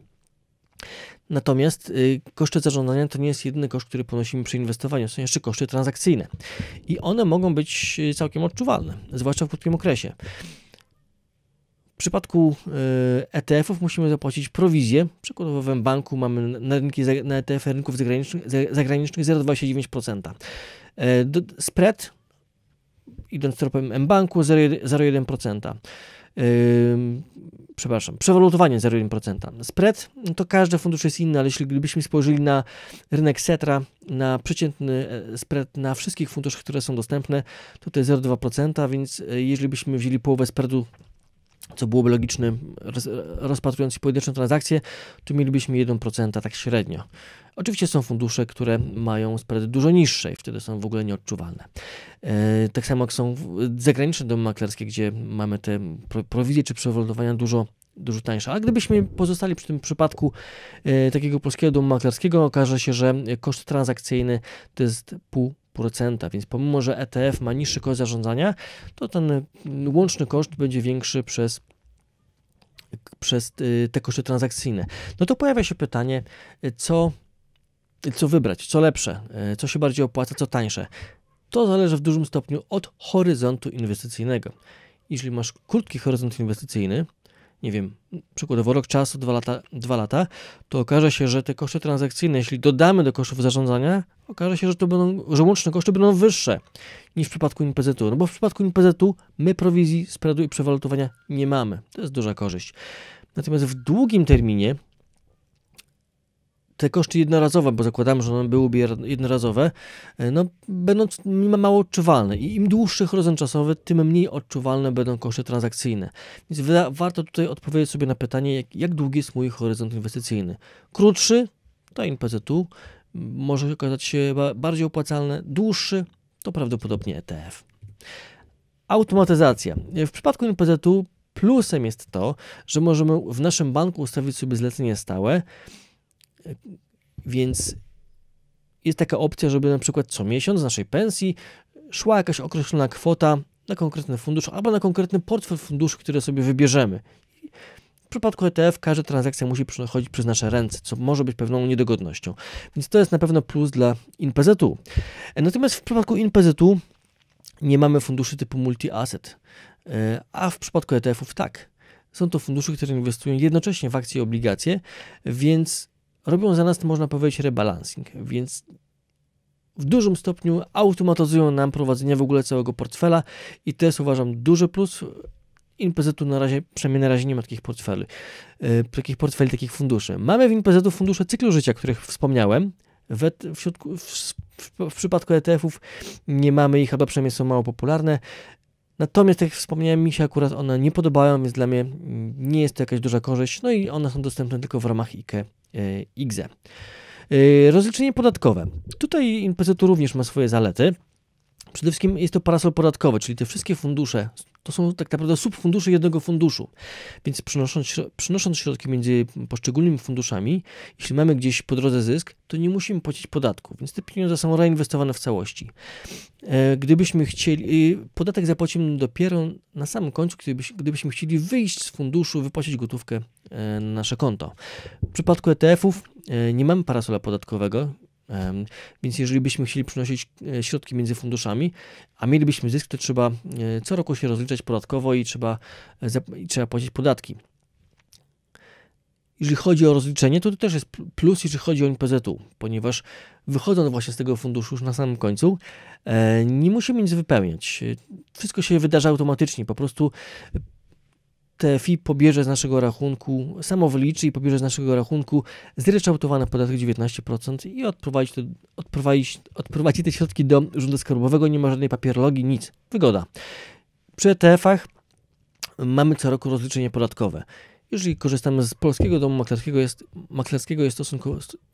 Natomiast y, koszty zarządzania to nie jest jedyny koszt, który ponosimy przy inwestowaniu, są jeszcze koszty transakcyjne i one mogą być y, całkiem odczuwalne, zwłaszcza w krótkim okresie. W przypadku ETF-ów e musimy zapłacić prowizję. Przykładowo w banku mamy na, rynki, na ETF rynków zagranicznych, zagranicznych 0,29%. E, spread, idąc tropem M-Banku, 0,1%. Yy, e, przepraszam, przewalutowanie 0,1%. Spread no to każdy fundusz jest inny, ale jeśli gdybyśmy spojrzeli na rynek Setra, na przeciętny spread na wszystkich funduszach, które są dostępne, to to jest 0,2%, więc jeżeli byśmy wzięli połowę spreadu co byłoby logiczne, rozpatrując pojedyncze transakcje, to mielibyśmy 1% tak średnio. Oczywiście są fundusze, które mają spready dużo niższe i wtedy są w ogóle nieodczuwalne. E, tak samo jak są zagraniczne domy maklerskie, gdzie mamy te prowizje czy przewolnowania dużo dużo tańsza. A gdybyśmy pozostali przy tym przypadku e, takiego polskiego domu maklerskiego, okaże się, że koszt transakcyjny to jest pół 0,5%, więc pomimo, że ETF ma niższy koszt zarządzania, to ten mm, łączny koszt będzie większy przez przez y, te koszty transakcyjne. No to pojawia się pytanie, y, co, y, co wybrać, co lepsze, co się bardziej opłaca, co tańsze. To zależy w dużym stopniu od horyzontu inwestycyjnego. Jeśli masz krótki horyzont inwestycyjny, nie wiem, przykładowo rok czasu, dwa lata, dwa lata, to okaże się, że te koszty transakcyjne, jeśli dodamy do kosztów zarządzania, okaże się, że to będą, że łączne koszty będą wyższe niż w przypadku NPZ-u. No bo w przypadku NPZ-u my prowizji, spreadu i przewalutowania nie mamy. To jest duża korzyść. Natomiast w długim terminie te koszty jednorazowe, bo zakładam, że one byłyby jednorazowe, e, no, będą mało odczuwalne i im dłuższy horyzont czasowy, tym mniej odczuwalne będą koszty transakcyjne. Więc warto tutaj odpowiedzieć sobie na pytanie, jak, jak długi jest mój horyzont inwestycyjny. Krótszy to NPZ-u, może okazać się bardziej opłacalne, dłuższy to prawdopodobnie ETF. Automatyzacja. W przypadku NPZ-u plusem jest to, że możemy w naszym banku ustawić sobie zlecenie stałe, więc jest taka opcja, żeby na przykład co miesiąc z naszej pensji szła jakaś określona kwota na konkretny fundusz albo na konkretny portfel funduszy, który sobie wybierzemy. W przypadku ETF każda transakcja musi przechodzić przez nasze ręce, co może być pewną niedogodnością. Więc to jest na pewno plus dla InPZ-u. Natomiast w przypadku InPZ-u nie mamy funduszy typu multi-asset, e, a w przypadku ETF-ów tak. Są to fundusze, które inwestują jednocześnie w akcje i obligacje, więc robią za nas, można powiedzieć, rebalancing, więc w dużym stopniu automatyzują nam prowadzenie w ogóle całego portfela i to jest uważam duży plus. inpezetu na razie, przynajmniej na razie nie ma takich portfeli, yy, takich portfeli, takich funduszy. Mamy w inpezetu fundusze cyklu życia, o których wspomniałem. W, e w, środku, w, w, w przypadku ETF-ów nie mamy ich, albo przynajmniej są mało popularne. Natomiast, tak jak wspomniałem, mi się akurat one nie podobają, więc dla mnie nie jest to jakaś duża korzyść. No i one są dostępne tylko w ramach IKE IGZE. Rozliczenie podatkowe. Tutaj tu również ma swoje zalety. Przede wszystkim jest to parasol podatkowy, czyli te wszystkie fundusze, to są tak naprawdę subfundusze jednego funduszu. Więc przynosząc, przynosząc środki między poszczególnymi funduszami, jeśli mamy gdzieś po drodze zysk, to nie musimy płacić podatku, więc te pieniądze są reinwestowane w całości. E, gdybyśmy chcieli, e, podatek zapłacimy dopiero na samym końcu, gdybyśmy chcieli wyjść z funduszu, wypłacić gotówkę e, na nasze konto. W przypadku ETF-ów nie mamy parasola podatkowego, więc jeżeli byśmy chcieli przynosić e, środki między funduszami, a mielibyśmy zysk, to trzeba e, co roku się rozliczać podatkowo i trzeba, e, i trzeba płacić podatki. Jeżeli chodzi o rozliczenie, to, to też jest plus, jeżeli chodzi o NPZ-u, ponieważ wychodząc właśnie z tego funduszu już na samym końcu, nie musimy nic wypełniać. Wszystko się wydarza automatycznie. Po prostu TFI pobierze z naszego rachunku, samo wyliczy i pobierze z naszego rachunku zryczałtowany podatek 19% i odprowadzi, to, odprowadzi, odprowadzi te środki do urzędu skarbowego. Nie ma żadnej papierologii, nic. Wygoda. Przy ETF-ach mamy co roku rozliczenie podatkowe. Jeżeli korzystamy z polskiego domu maklerskiego, jest, maklerskiego jest,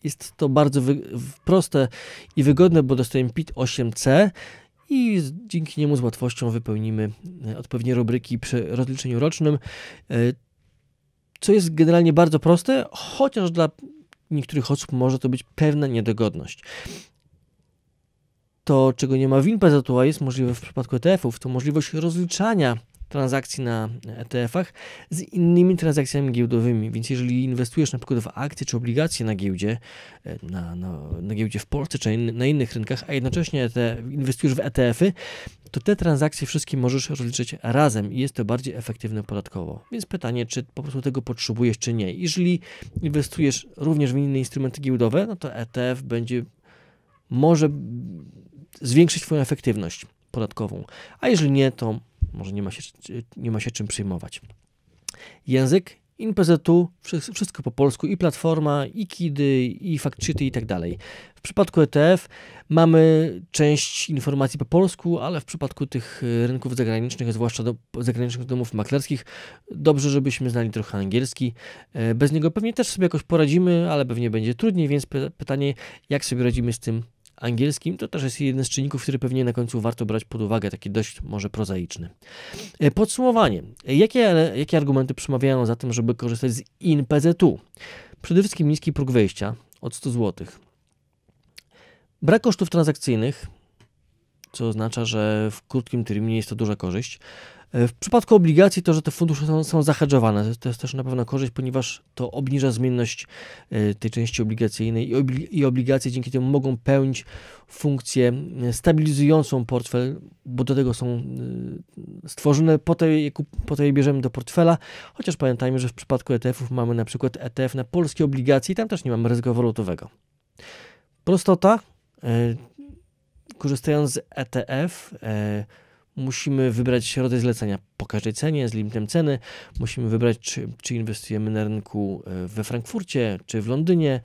jest to bardzo wy, proste i wygodne, bo dostajemy PIT 8C i dzięki niemu z łatwością wypełnimy e, odpowiednie rubryki przy rozliczeniu rocznym, e, co jest generalnie bardzo proste, chociaż dla niektórych osób może to być pewna niedogodność. To, czego nie ma w INPZ, a jest możliwe w przypadku ETF-ów, to możliwość rozliczania transakcji na ETF-ach z innymi transakcjami giełdowymi. Więc jeżeli inwestujesz na przykład w akcje czy obligacje na giełdzie, e, na, na, na giełdzie w Polsce czy in, na innych rynkach, a jednocześnie te, inwestujesz w ETF-y, to te transakcje wszystkie możesz rozliczyć razem i jest to bardziej efektywne podatkowo. Więc pytanie, czy po prostu tego potrzebujesz, czy nie. Jeżeli inwestujesz również w inne instrumenty giełdowe, no to ETF będzie może zwiększyć Twoją efektywność podatkową. A jeżeli nie, to może nie ma się, nie ma się czym przejmować. Język InPZU, wszystko po polsku, i platforma, i kidy, i faktczyty i tak dalej. W przypadku ETF mamy część informacji po polsku, ale w przypadku tych y, rynków zagranicznych, zwłaszcza do, zagranicznych domów maklerskich, dobrze, żebyśmy znali trochę angielski. E, bez niego pewnie też sobie jakoś poradzimy, ale pewnie będzie trudniej, więc pytanie, jak sobie radzimy z tym angielskim. To też jest jeden z czynników, który pewnie na końcu warto brać pod uwagę, taki dość może prozaiczny. E, podsumowanie. E, jakie, jakie argumenty przemawiają za tym, żeby korzystać z InPZU? Przede wszystkim niski próg wejścia od 100 zł. Brak kosztów transakcyjnych, co oznacza, że w krótkim terminie jest to duża korzyść. E, w przypadku obligacji to, że te fundusze są, są zahedżowane, to jest też na pewno korzyść, ponieważ to obniża zmienność e, tej części obligacyjnej i obligacje dzięki temu mogą pełnić funkcję e, stabilizującą portfel, bo do tego są stworzone, po to je, po to je bierzemy do portfela, chociaż pamiętajmy, że w przypadku ETF-ów mamy na przykład ETF na polskie obligacje i tam też nie mamy ryzyka walutowego. Prostota, korzystając z ETF, musimy wybrać rodzaj zlecenia po każdej cenie, z limitem ceny. Musimy wybrać, czy, czy inwestujemy na rynku e, we Frankfurcie, czy w Londynie.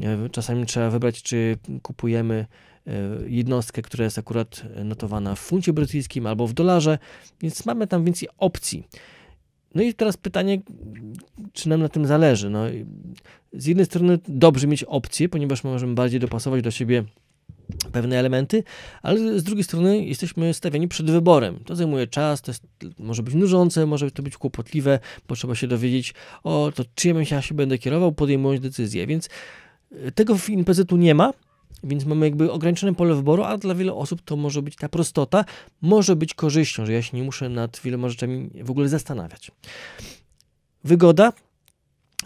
E, czasami trzeba wybrać, czy kupujemy e, jednostkę, która jest akurat notowana w funcie brytyjskim albo w dolarze, więc mamy tam więcej opcji. No i teraz pytanie, czy nam na tym zależy? No, z jednej strony dobrze mieć opcje, ponieważ możemy bardziej dopasować do siebie pewne elementy, ale z drugiej strony jesteśmy stawiani przed wyborem. To zajmuje czas, to jest, może być nużące, może to być kłopotliwe, bo trzeba się dowiedzieć, o to czym ja się będę kierował, podejmując decyzję, więc e, tego w imprezetu nie ma, więc mamy jakby ograniczone pole wyboru, a dla wielu osób to może być ta prostota, może być korzyścią, że ja się nie muszę nad wieloma rzeczami w ogóle zastanawiać. Wygoda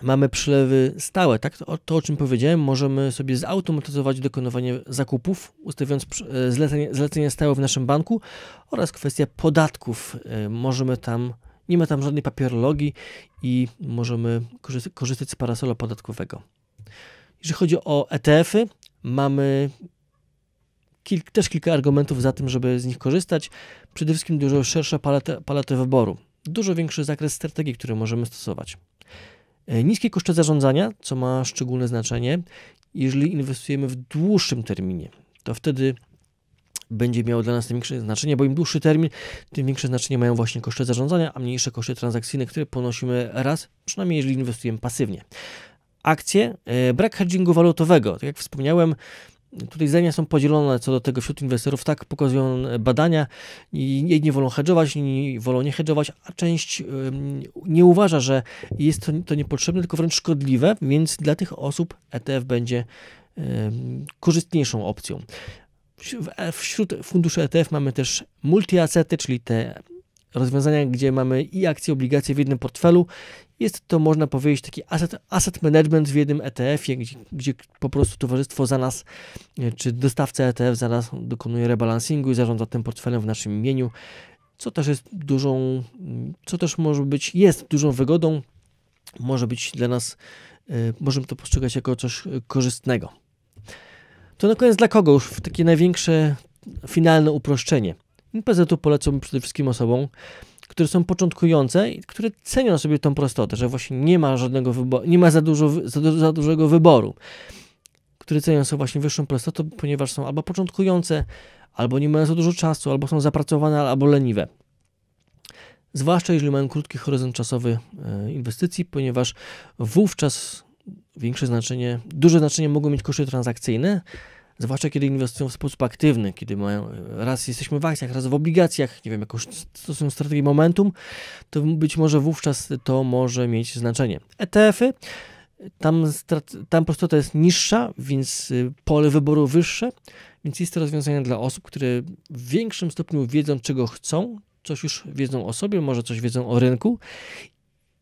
mamy przelewy stałe. Tak? To, to, o czym powiedziałem, możemy sobie zautomatyzować dokonywanie zakupów, ustawiając e, zlecenie, zlecenie stałe w naszym banku oraz kwestia podatków. E, możemy tam, nie ma tam żadnej papierologii i możemy korzystać, korzystać z parasola podatkowego. Jeżeli chodzi o ETF-y, mamy kilk, też kilka argumentów za tym, żeby z nich korzystać. Przede wszystkim dużo szersza paleta, paleta wyboru, dużo większy zakres strategii, które możemy stosować. E, niskie koszty zarządzania, co ma szczególne znaczenie, jeżeli inwestujemy w dłuższym terminie, to wtedy będzie miało dla nas największe znaczenie, bo im dłuższy termin, tym większe znaczenie mają właśnie koszty zarządzania, a mniejsze koszty transakcyjne, które ponosimy raz, przynajmniej jeżeli inwestujemy pasywnie. Akcje, e, brak hedgingu walutowego. Tak jak wspomniałem, Tutaj zdania są podzielone co do tego wśród inwestorów, tak pokazują e, badania. Jedni nie wolą hedżować, inni wolą nie hedżować, a część nie uważa, że jest to, to niepotrzebne, tylko wręcz szkodliwe, więc dla tych osób ETF będzie korzystniejszą opcją. E, wśród funduszy ETF mamy też multiasety, czyli te rozwiązania, gdzie mamy i akcje, obligacje w jednym portfelu jest to, można powiedzieć, taki asset, asset management w jednym ETF-ie, gdzie, gdzie po prostu towarzystwo za nas, e, czy dostawca ETF za nas dokonuje rebalansingu i zarządza tym portfelem w naszym imieniu, co też jest dużą, mm, co też może być, jest dużą wygodą, może być dla nas, e, możemy to postrzegać jako coś e, korzystnego. To na koniec dla kogo już takie największe finalne uproszczenie. NPZ-u polecam przede wszystkim osobom, które są początkujące i które cenią sobie tą prostotę, że właśnie nie ma żadnego wyboru, nie ma za, dużo, za, du za dużego wyboru, które cenią sobie właśnie wyższą prostotę, ponieważ są albo początkujące, albo nie mają za dużo czasu, albo są zapracowane, albo leniwe. Zwłaszcza jeżeli mają krótki horyzont czasowy e, inwestycji, ponieważ wówczas większe znaczenie, duże znaczenie mogą mieć koszty transakcyjne, Zwłaszcza kiedy inwestują w sposób aktywny, kiedy mają, raz jesteśmy w akcjach, raz w obligacjach, nie wiem, jakąś stosują strategię momentum, to być może wówczas to może mieć znaczenie. ETF-y, tam, tam prostota jest niższa, więc y, pole wyboru wyższe, więc jest to rozwiązanie dla osób, które w większym stopniu wiedzą, czego chcą, coś już wiedzą o sobie, może coś wiedzą o rynku,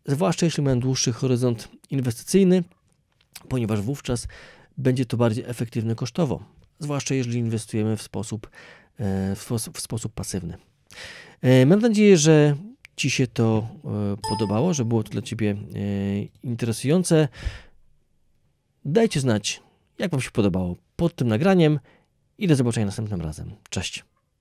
zwłaszcza jeśli mają dłuższy horyzont inwestycyjny, ponieważ wówczas będzie to bardziej efektywne kosztowo, zwłaszcza jeżeli inwestujemy w sposób, e, w sposób, w sposób pasywny. E, mam nadzieję, że Ci się to e, podobało, że było to dla Ciebie interesujące. Dajcie znać, jak Wam się podobało pod tym nagraniem i do zobaczenia następnym razem. Cześć.